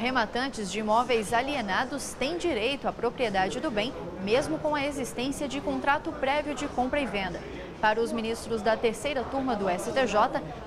arrematantes de imóveis alienados têm direito à propriedade do bem, mesmo com a existência de contrato prévio de compra e venda. Para os ministros da terceira turma do STJ,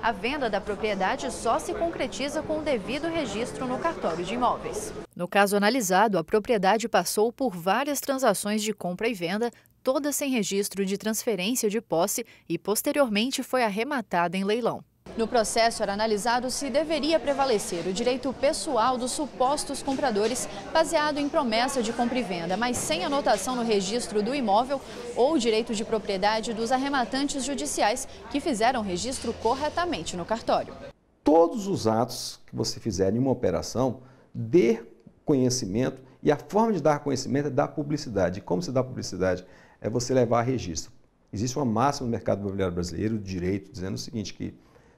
a venda da propriedade só se concretiza com o devido registro no cartório de imóveis. No caso analisado, a propriedade passou por várias transações de compra e venda, todas sem registro de transferência de posse e posteriormente foi arrematada em leilão. No processo era analisado se deveria prevalecer o direito pessoal dos supostos compradores, baseado em promessa de compra e venda, mas sem anotação no registro do imóvel ou direito de propriedade dos arrematantes judiciais que fizeram registro corretamente no cartório. Todos os atos que você fizer em uma operação, dê conhecimento e a forma de dar conhecimento é dar publicidade. Como se dá publicidade? É você levar a registro. Existe uma máxima no mercado imobiliário brasileiro de direito dizendo o seguinte que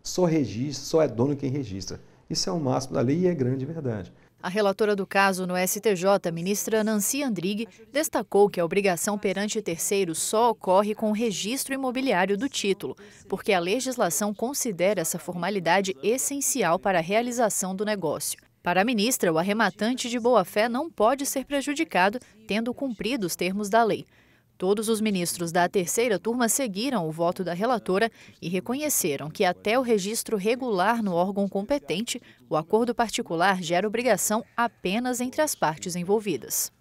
só registra, só é dono quem registra. Isso é o máximo da lei e é grande verdade. A relatora do caso no STJ, ministra Nancy Andrighi, destacou que a obrigação perante terceiro só ocorre com o registro imobiliário do título, porque a legislação considera essa formalidade essencial para a realização do negócio. Para a ministra, o arrematante de boa-fé não pode ser prejudicado, tendo cumprido os termos da lei. Todos os ministros da terceira turma seguiram o voto da relatora e reconheceram que, até o registro regular no órgão competente, o acordo particular gera obrigação apenas entre as partes envolvidas.